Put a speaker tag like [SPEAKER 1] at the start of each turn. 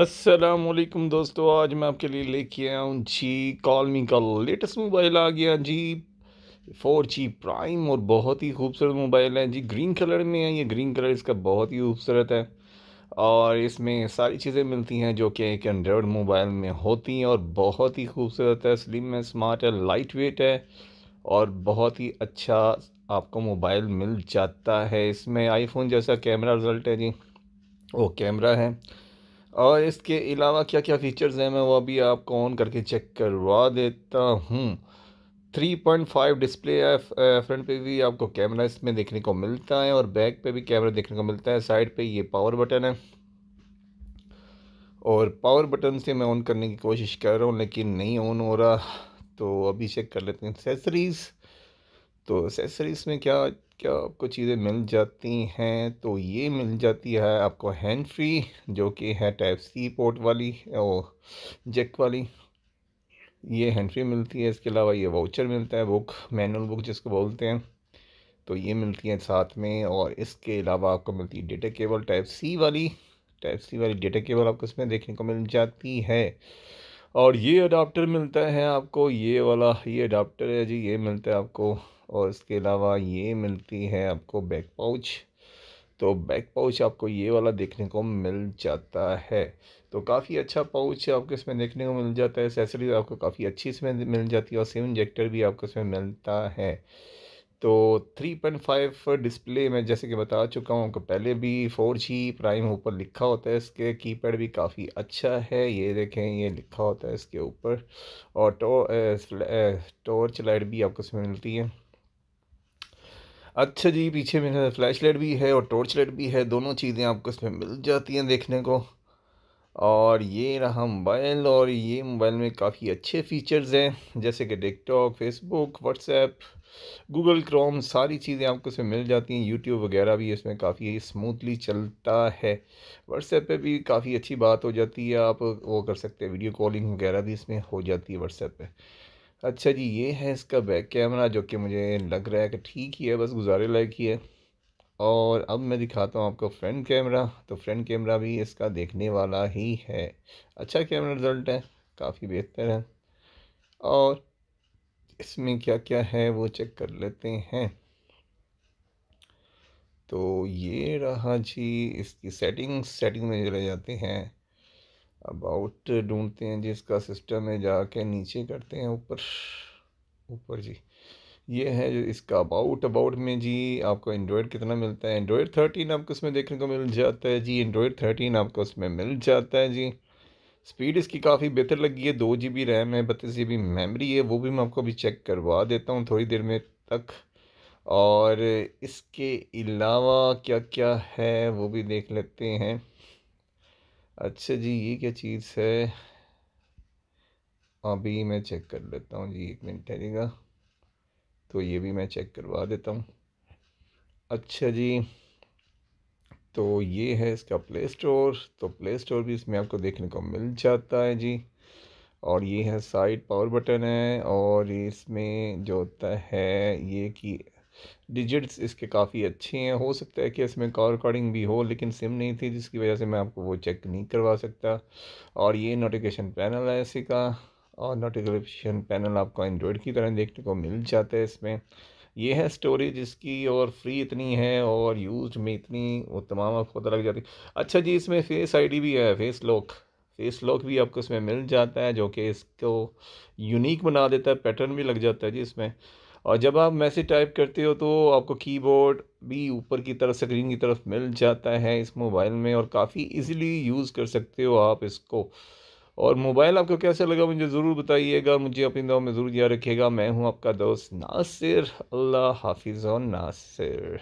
[SPEAKER 1] असलकुम दोस्तों आज मैं आपके लिए लेके आया हूँ जी कॉलमी का लेटेस्ट मोबाइल आ गया जी फोर जी प्राइम और बहुत ही खूबसूरत मोबाइल है जी ग्रीन कलर में है ये ग्रीन कलर इसका बहुत ही खूबसूरत है और इसमें सारी चीज़ें मिलती हैं जो कि एक एंड्रॉयड मोबाइल में होती हैं और बहुत ही खूबसूरत है स्लिम है स्मार्ट है लाइट वेट है और बहुत ही अच्छा आपको मोबाइल मिल जाता है इसमें आईफोन जैसा कैमरा रिजल्ट है जी वो कैमरा है और इसके अलावा क्या क्या फ़ीचर्स हैं मैं वो अभी आपको ऑन करके चेक करवा देता हूँ 3.5 डिस्प्ले है फ्रंट पे भी आपको कैमरा इसमें देखने को मिलता है और बैक पे भी कैमरा देखने को मिलता है साइड पे ये पावर बटन है और पावर बटन से मैं ऑन करने की कोशिश कर रहा हूँ लेकिन नहीं ऑन हो रहा तो अभी चेक कर लेते हैं एसेसरीज़ तो एसेसरीज़ में क्या क्या आपको चीज़ें मिल जाती हैं तो ये मिल जाती है आपको हैंड फ्री जो कि है टाइप सी पोर्ट वाली और जेक वाली ये हैंड फ्री मिलती है इसके अलावा ये वाउचर मिलता है बुक मैनुअल बुक जिसको बोलते हैं तो ये मिलती है साथ में और इसके अलावा आपको मिलती है डेटा केबल टाइप सी वाली टाइप सी वाली डेटा केबल आपको इसमें देखने को मिल जाती है और ये अडाप्टर मिलता है आपको ये वाला ये अडाप्टर है जी ये मिलता है आपको और इसके अलावा ये मिलती है आपको बैक पाउच तो बैक पाउच आपको ये वाला देखने को मिल जाता है तो काफ़ी अच्छा पाउच आपको इसमें देखने को मिल जाता है एसेसरीज आपको काफ़ी अच्छी इसमें मिल जाती है और सिम इंजेक्टर भी आपको इसमें मिलता है तो 3.5 डिस्प्ले मैं जैसे कि बता चुका हूँ कि पहले भी 4G प्राइम ऊपर लिखा होता है इसके कीपैड भी काफ़ी अच्छा है ये देखें ये लिखा होता है इसके ऊपर और टो, टॉर्च लाइट भी आपको इसमें मिलती है अच्छा जी पीछे में फ्लैश लाइट भी है और टॉर्च लाइट भी है दोनों चीज़ें आपको इसमें मिल जाती हैं देखने को और ये रहा मोबाइल और ये मोबाइल में काफ़ी अच्छे फीचर्स हैं जैसे कि TikTok Facebook WhatsApp Google Chrome सारी चीज़ें आपको इसमें मिल जाती हैं यूट्यूब वगैरह भी इसमें काफ़ी स्मूथली चलता है व्हाट्सएप पे भी काफ़ी अच्छी बात हो जाती है आप वो कर सकते हैं वीडियो कॉलिंग वगैरह भी इसमें हो जाती है व्हाट्सएप पे अच्छा जी ये है इसका बैक कैमरा जो कि मुझे लग रहा है कि ठीक ही है बस गुजारे लायक ही है और अब मैं दिखाता हूँ आपको फ्रंट कैमरा तो फ्रंट कैमरा भी इसका देखने वाला ही है अच्छा कैमरा रिज़ल्ट है काफ़ी बेहतर है और इसमें क्या क्या है वो चेक कर लेते हैं तो ये रहा जी इसकी सेटिंग सेटिंग में चले जाते हैं अबाउट ढूंढते हैं जिसका सिस्टम है जाके नीचे करते हैं ऊपर ऊपर जी ये है जो इसका अबाउट अबाउट में जी आपको एंड्रॉयड कितना मिलता है एंड्रॉयड थर्टीन आपको इसमें देखने को मिल जाता है जी एंड्रॉयड थर्टीन आपको उसमें मिल जाता है जी स्पीड इसकी काफ़ी बेहतर लगी है दो जी बी रैम है बत्तीस जी बी मेमरी है वो भी मैं आपको अभी चेक करवा देता हूँ थोड़ी देर में तक और इसके अलावा क्या क्या है वो भी देख लेते हैं अच्छा जी ये क्या चीज़ है अभी मैं चेक कर लेता हूँ जी एक मिनट ठहरेगा तो ये भी मैं चेक करवा देता हूँ अच्छा जी तो ये है इसका प्ले स्टोर तो प्ले स्टोर भी इसमें आपको देखने को मिल जाता है जी और ये है साइड पावर बटन है और इसमें जो होता है ये कि डिजिट्स इसके काफ़ी अच्छे हैं हो सकता है कि इसमें कॉल रिकॉर्डिंग भी हो लेकिन सिम नहीं थी जिसकी वजह से मैं आपको वो चेक नहीं करवा सकता और ये नोटिफिकेशन पैनल है इसी का और नोटिफिकेशन पैनल आपको एंड्रॉयड की तरह देखने को मिल जाता है इसमें ये है स्टोरेज इसकी और फ्री इतनी है और यूज में इतनी वो तमाम आपको पता लग जाती अच्छा जी इसमें फेस आईडी भी है फेस लॉक फेस लॉक भी आपको इसमें मिल जाता है जो कि इसको यूनिक बना देता है पैटर्न भी लग जाता है जी इसमें और जब आप मैसेज टाइप करते हो तो आपको कीबोर्ड भी ऊपर की तरफ स्क्रीन की तरफ मिल जाता है इस मोबाइल में और काफ़ी इजीली यूज़ कर सकते हो आप इसको और मोबाइल आपको कैसा लगा मुझे ज़रूर बताइएगा मुझे अपनी दवा में ज़रूर याद रखिएगा मैं हूँ आपका दोस्त नासिर अल्लाह हाफिज़ नासिर